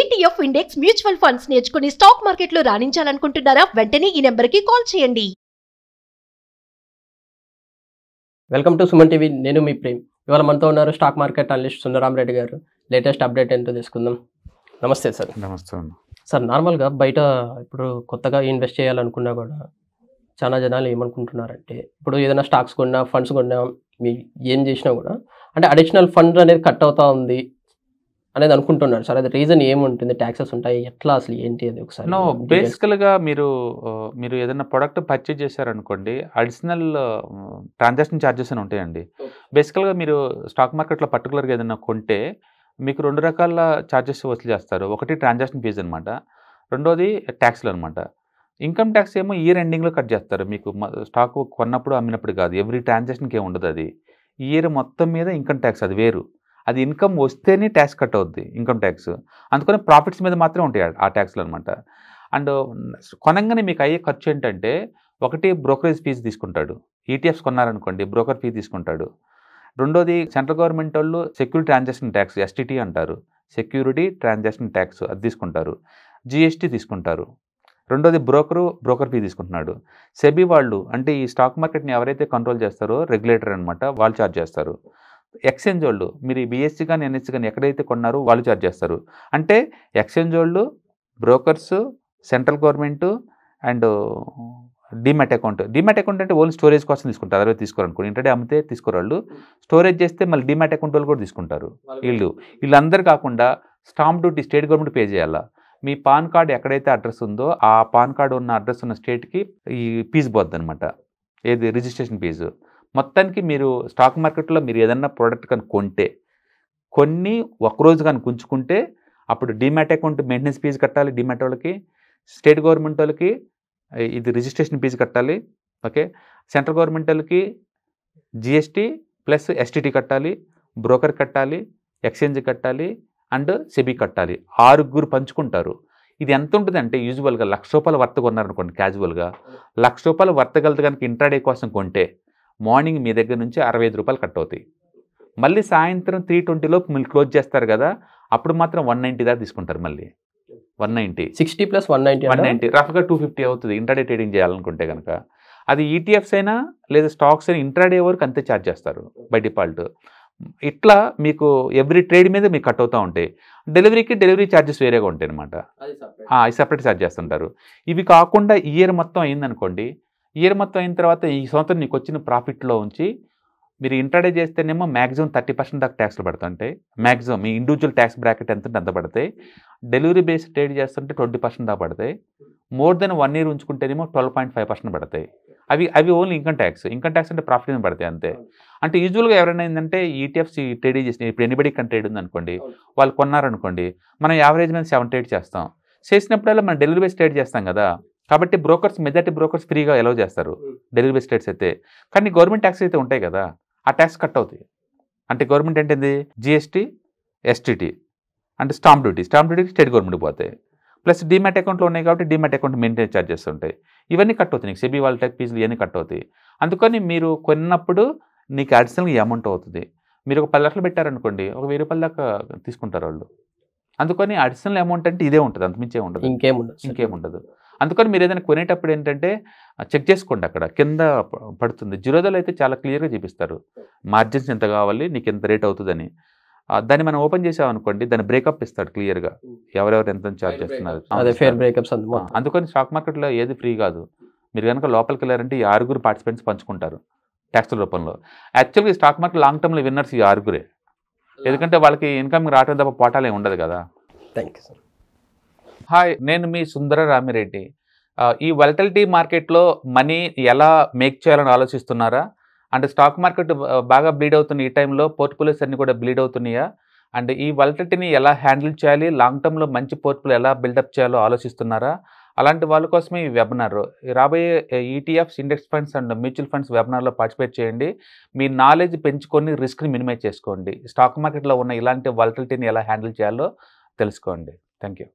ETF index mutual funds నేర్చుకుని stock మార్కెట్లో రాణించాలనుకుంటున్నారా వెంటనే ఈ నెంబర్కి కాల్ చేయండి వెల్కమ్ టు సుమన్ టీవీ నేను మీ ప్రేమ్ ఇవాళ మనతో ఉన్నారు stock market analyst Sundaram Reddy గారు లేటెస్ట్ అప్డేట్ ఏంటో తెలుసుకుందాం నమస్తే సార్ నమస్తే సార్ నార్మల్గా బయట ఇప్పుడు కొత్తగా ఇన్వెస్ట్ చేయాలనుకున్నా కూడా చాలా జనాలు ఏమనుకుంటున్నారంటే ఇప్పుడు ఏదైనా స్టాక్స్ కొన్నా ఫండ్స్ కొన్నా మీ ఏం చేసినా కూడా అంటే అడిషనల్ ఫండ్ అనేది కట్ అవుతూ ఉంది అనేది అనుకుంటున్నాను సార్ అది రీజన్ ఏముంటుంది ట్యాక్సెస్ ఉంటాయి ఎట్లా అసలు ఏంటి అది ఒకసారి నో బేసికల్గా మీరు మీరు ఏదైనా ప్రొడక్ట్ పర్చేజ్ చేశారనుకోండి అడిషనల్ ట్రాన్సాక్షన్ ఛార్జెస్ అని ఉంటాయండి బేసికల్గా మీరు స్టాక్ మార్కెట్లో పర్టికులర్గా ఏదైనా కొంటే మీకు రెండు రకాల ఛార్జెస్ వసూలు చేస్తారు ఒకటి ట్రాన్సాక్షన్ ఫీజ్ అనమాట రెండోది ట్యాక్స్లు అనమాట ఇన్కమ్ ట్యాక్స్ ఏమో ఇయర్ ఎండింగ్లో కట్ చేస్తారు మీకు స్టాక్ కొన్నప్పుడు అమ్మినప్పుడు కాదు ఎవ్రీ ట్రాన్సాక్షన్కి ఏమి ఉండదు అది ఇయర్ మొత్తం మీద ఇన్కమ్ ట్యాక్స్ అది వేరు అది ఇన్కమ్ వస్తేనే ట్యాక్స్ కట్ అవుద్ది ఇన్కమ్ ట్యాక్స్ అందుకని ప్రాఫిట్స్ మీద మాత్రమే ఉంటాయి ఆ ట్యాక్స్లు అనమాట అండ్ కొనంగానే మీకు అయ్యే ఖర్చు ఏంటంటే ఒకటి బ్రోకరేజ్ ఫీజు తీసుకుంటాడు ఈటీఎఫ్స్ e కొన్నారనుకోండి బ్రోకర్ ఫీజు తీసుకుంటాడు రెండోది సెంట్రల్ గవర్నమెంట్ వాళ్ళు సెక్యూరిటీ ట్రాన్సాక్షన్ ట్యాక్స్ ఎస్టీటీ అంటారు సెక్యూరిటీ ట్రాన్సాక్షన్ ట్యాక్స్ అది తీసుకుంటారు జిఎస్టీ తీసుకుంటారు రెండోది బ్రోకరు బ్రోకర్ ఫీ తీసుకుంటున్నాడు సెబీ వాళ్ళు అంటే ఈ స్టాక్ మార్కెట్ని ఎవరైతే కంట్రోల్ చేస్తారో రెగ్యులేటర్ అనమాట వాళ్ళు ఛార్జ్ చేస్తారు ఎక్స్చేంజ్ వాళ్ళు మీరు ఈ కానీ ఎన్ఎస్సి కానీ ఎక్కడైతే కొన్నారో వాళ్ళు ఛార్జ్ చేస్తారు అంటే ఎక్స్చేంజ్ వాళ్ళు brokers central government and demat account demat account అంటే ఓన్లీ స్టోరేజ్ కోసం తీసుకుంటారు అదే తీసుకోరనుకోండి ఇంటర్డే అమ్మితే తీసుకోరాళ్ళు స్టోరేజ్ చేస్తే మళ్ళీ డిమెట్ అకౌంట్ వాళ్ళు కూడా తీసుకుంటారు వీళ్ళు వీళ్ళందరూ కాకుండా stamp duty state government pay చేయాలా మీ పాన్ కార్డు ఎక్కడైతే అడ్రస్ ఉందో ఆ పాన్ కార్డు ఉన్న అడ్రస్ ఉన్న స్టేట్కి ఈ ఫీజు పోద్ది అనమాట ఏది రిజిస్ట్రేషన్ ఫీజు మొత్తానికి మీరు స్టాక్ మార్కెట్లో మీరు ఏదన్నా ప్రోడక్ట్ కానీ కొంటే కొన్ని ఒకరోజు కానీ ఉంచుకుంటే అప్పుడు డిమాట్ అకౌంట్ మెయింటెనెన్స్ ఫీజు కట్టాలి డిమాట్ వాళ్ళకి స్టేట్ గవర్నమెంట్ వాళ్ళకి ఇది రిజిస్ట్రేషన్ ఫీజు కట్టాలి ఓకే సెంట్రల్ గవర్నమెంట్ వాళ్ళకి జిఎస్టీ ప్లస్ ఎస్టీటీ కట్టాలి బ్రోకర్ కట్టాలి ఎక్స్చేంజ్ కట్టాలి అండ్ సెబీ కట్టాలి ఆరుగురు పంచుకుంటారు ఇది ఎంత ఉంటుందంటే యూజువల్గా లక్ష రూపాయల వర్తగా ఉన్నారనుకోండి క్యాజువల్గా లక్ష రూపాయలు వర్తగలదు కనుక ఇంట్రాడే కోసం కొంటే మార్నింగ్ మీ దగ్గర నుంచి అరవై ఐదు రూపాయలు కట్ అవుతాయి మళ్ళీ సాయంత్రం త్రీ ట్వంటీలో మీరు క్లోజ్ చేస్తారు కదా అప్పుడు మాత్రం వన్ నైంటీ దాకా తీసుకుంటారు మళ్ళీ one ninety sixty plus one ninety one ninety రఫ్గా టూ ఫిఫ్టీ అవుతుంది ఇంట్రాడే ట్రేడింగ్ చేయాలనుకుంటే కనుక అది ఈటీఎఫ్స్ e అయినా లేదా స్టాక్స్ అయినా ఇంట్రాడే వరకు అంతే ఛార్జ్ చేస్తారు బై డిఫాల్ట్ ఇట్లా మీకు ఎవ్రీ ట్రేడ్ మీద మీకు కట్ అవుతూ ఉంటాయి డెలివరీకి డెలివరీ ఛార్జెస్ వేరేగా ఉంటాయి అనమాట అవి సపరేట్ ఛార్జ్ చేస్తుంటారు ఇవి కాకుండా ఇయర్ మొత్తం అయిందనుకోండి ఇయర్ మొత్తం అయిన తర్వాత ఈ సంవత్సరం నీకు వచ్చిన ప్రాఫిట్లో ఉంచి మీరు ఇంట్రాడే చేస్తేనేమో మ్యాక్సిమం థర్టీ పర్సెంట్ దాకా ట్యాక్స్లు పడుతుంటాయి మ్యాక్సిమం మీ ఇండివిజువల్ ట్యాక్స్ బ్రాకెట్ ఎంత అంత పడతాయి డెలివరీ బేస్ ట్రేడ్ చేస్తుంటే ట్వంటీ పర్సెంట్ దాకా పడతాయి మోర్ దెన్ వన్ ఇయర్ ఉంచుకుంటేనేమో ట్వెల్వ్ పాయింట్ ఫైవ్ పర్సెంట్ పడతాయి అవి అవి only income tax income tax అంటే ప్రాఫిట్ మీద పడతాయి అంతే అంటే యూజువల్గా ఎవరైనా ఏంటంటే ఈటీఎఫ్స్ e ట్రేడ్ చేసిన ఇప్పుడు ఎనిబడి కన్నా ట్రేడ్ ఉందనుకోండి వాళ్ళు కొన్నారనుకోండి మనం యావరేజ్ మీద సెవెన్ ట్రేడ్ చేస్తాం చేసినప్పుడల్లా మనం డెలివరీ బేస్ ట్రేడ్ చేస్తాం కదా కాబట్టి బ్రోకర్స్ మెజార్టీ బ్రోకర్స్ ఫ్రీగా ఎలవ్ చేస్తారు డెలివరీ hmm. స్టేట్స్ అయితే కానీ గవర్నమెంట్ ట్యాక్స్ అయితే ఉంటాయి కదా ఆ ట్యాక్స్ కట్ అవుతాయి అంటే గవర్నమెంట్ ఏంటిది జిఎస్టీ ఎస్టీటీ అంటే stamp duty stamp duty state government పోతాయి ప్లస్ డిమాట్ అకౌంట్లో ఉన్నాయి కాబట్టి డిమాట్ అకౌంట్ మెయింటైన్ ఛార్జెస్ ఉంటాయి ఇవన్నీ కట్ అవుతాయి నీకు సిబి వాళ్ళ టెక్ ఫీజులు ఇవన్నీ కట్ అవుతాయి అందుకని మీరు కొన్నప్పుడు నీకు అడిషనల్ అమౌంట్ అవుతుంది మీరు ఒక పది లక్షలు పెట్టారనుకోండి ఒక వెయ్యి రూపాయల దాకా తీసుకుంటారు వాళ్ళు అందుకని అడిషనల్ అమౌంట్ అంటే ఇదే ఉంటుంది అంతమించే ఉండదు ఇంకేముండదు ఇంకేముండదు అందుకని మీరు ఏదైనా కొనేటప్పుడు ఏంటంటే చెక్ చేసుకోండి అక్కడ కింద పడుతుంది జిరోదాలో అయితే చాలా క్లియర్గా చూపిస్తారు మార్జిన్స్ ఎంత కావాలి నీకు ఎంత రేట్ అవుతుందని దాన్ని మనం ఓపెన్ చేసామనుకోండి దాన్ని బ్రేకప్ ఇస్తాడు క్లియర్గా ఎవరెవరు ఎంత ఛార్జ్ చేస్తున్నారు అందుకని స్టాక్ మార్కెట్లో ఏది ఫ్రీ కాదు మీరు కనుక లోపలికి వెళ్ళారంటే ఈ ఆరుగురు పార్టిసిపెంట్స్ పంచుకుంటారు ట్యాక్స్ల రూపంలో యాక్చువల్గా ఈ స్టాక్ మార్కెట్ లాంగ్ టర్మ్లో విన్నర్స్ ఈ ఆరుగురే ఎందుకంటే వాళ్ళకి ఇన్కమ్ రావటం తప్ప ఏమి ఉండదు కదా థ్యాంక్ యూ సార్ హాయ్ నేను మీ సుందర రామిరెడ్డి ఈ వెలటలిటీ మార్కెట్లో మనీ ఎలా మేక్ చేయాలని ఆలోచిస్తున్నారా అంటే స్టాక్ మార్కెట్ బాగా బ్లీడ్ అవుతున్న ఈ టైంలో పోర్ట్ఫోలియోస్ అన్నీ కూడా బ్లీడ్ అవుతున్నాయా అండ్ ఈ వెలటలిటీని ఎలా హ్యాండిల్ చేయాలి లాంగ్ టర్మ్లో మంచి పోర్ట్ఫోలియో ఎలా బిల్డప్ చేయాలో ఆలోచిస్తున్నారా అలాంటి వాళ్ళ కోసమే ఈ వెబినార్ రాబోయే ETFs index funds and mutual funds వెబినార్లో పార్టిసిపేట్ చేయండి మీ నాలెడ్జ్ పెంచుకొని రిస్క్ని మినిమైజ్ చేసుకోండి స్టాక్ మార్కెట్లో ఉన్న ఇలాంటి వాలటిలిటీని ఎలా హ్యాండిల్ చేయాలో తెలుసుకోండి థ్యాంక్ యూ